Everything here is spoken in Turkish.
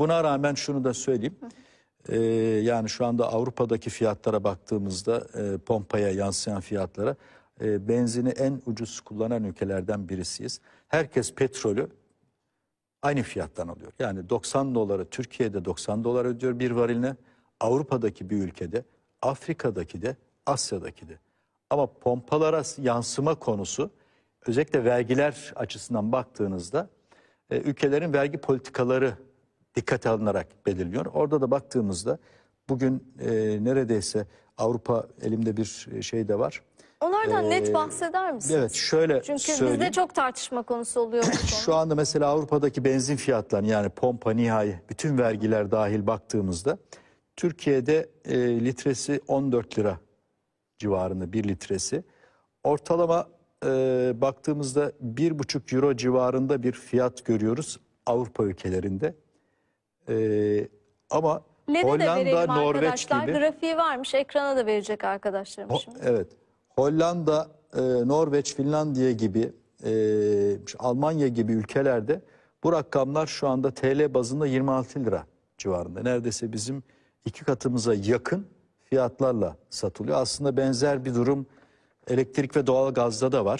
Buna rağmen şunu da söyleyeyim. Ee, yani şu anda Avrupa'daki fiyatlara baktığımızda e, pompaya yansıyan fiyatlara e, benzini en ucuz kullanan ülkelerden birisiyiz. Herkes petrolü aynı fiyattan alıyor. Yani 90 doları Türkiye'de 90 dolar ödüyor bir variline. Avrupa'daki bir ülkede, Afrika'daki de, Asya'daki de. Ama pompalara yansıma konusu özellikle vergiler açısından baktığınızda e, ülkelerin vergi politikaları dikkate alınarak belirliyor. Orada da baktığımızda bugün e, neredeyse Avrupa elimde bir e, şey de var. Onlardan ee, net e, bahseder misiniz? Evet şöyle Çünkü söyleyeyim. bizde çok tartışma konusu oluyor. Bu Şu anda mesela Avrupa'daki benzin fiyatları yani pompa nihai bütün vergiler dahil baktığımızda Türkiye'de e, litresi 14 lira civarında bir litresi. Ortalama e, baktığımızda 1,5 euro civarında bir fiyat görüyoruz Avrupa ülkelerinde. Ee, ama Leri Hollanda, de verelim Norveç arkadaşlar. gibi. Grafiği varmış. Ekrana da verecek arkadaşlarım şimdi. Evet. Hollanda, e, Norveç, Finlandiya gibi, e, Almanya gibi ülkelerde bu rakamlar şu anda TL bazında 26 lira civarında. Neredeyse bizim iki katımıza yakın fiyatlarla satılıyor. Aslında benzer bir durum elektrik ve doğal gazda da var.